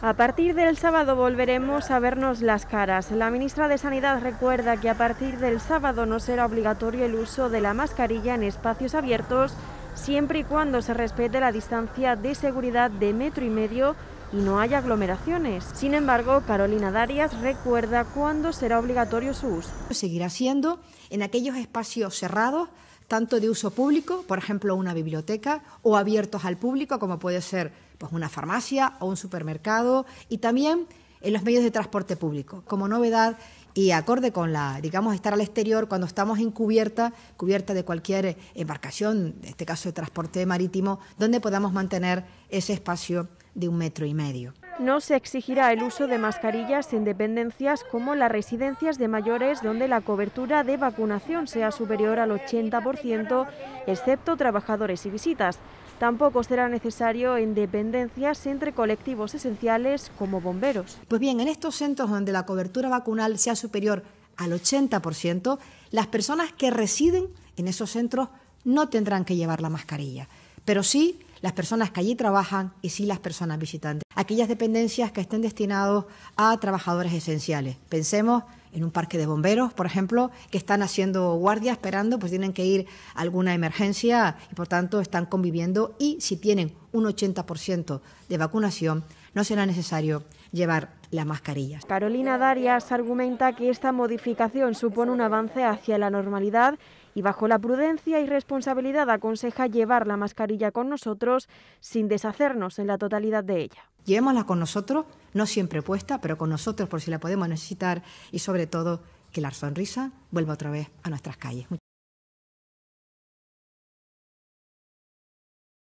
A partir del sábado volveremos a vernos las caras. La ministra de Sanidad recuerda que a partir del sábado no será obligatorio el uso de la mascarilla en espacios abiertos, siempre y cuando se respete la distancia de seguridad de metro y medio y no haya aglomeraciones. Sin embargo, Carolina Darias recuerda cuándo será obligatorio su uso. Seguirá siendo en aquellos espacios cerrados, tanto de uso público, por ejemplo una biblioteca, o abiertos al público, como puede ser pues una farmacia o un supermercado y también en los medios de transporte público. Como novedad y acorde con la, digamos, estar al exterior cuando estamos en cubierta, cubierta de cualquier embarcación, en este caso de transporte marítimo, donde podamos mantener ese espacio de un metro y medio. No se exigirá el uso de mascarillas en dependencias como las residencias de mayores donde la cobertura de vacunación sea superior al 80%, excepto trabajadores y visitas. Tampoco será necesario en dependencias entre colectivos esenciales como bomberos. Pues bien, en estos centros donde la cobertura vacunal sea superior al 80%, las personas que residen en esos centros no tendrán que llevar la mascarilla, pero sí las personas que allí trabajan y sí las personas visitantes aquellas dependencias que estén destinados a trabajadores esenciales. Pensemos en un parque de bomberos, por ejemplo, que están haciendo guardia esperando, pues tienen que ir a alguna emergencia y por tanto están conviviendo y si tienen un 80% de vacunación, no será necesario llevar las mascarillas. Carolina Darias argumenta que esta modificación supone un avance hacia la normalidad y bajo la prudencia y responsabilidad aconseja llevar la mascarilla con nosotros sin deshacernos en la totalidad de ella. Llevémosla con nosotros, no siempre puesta, pero con nosotros por si la podemos necesitar y sobre todo que la sonrisa vuelva otra vez a nuestras calles.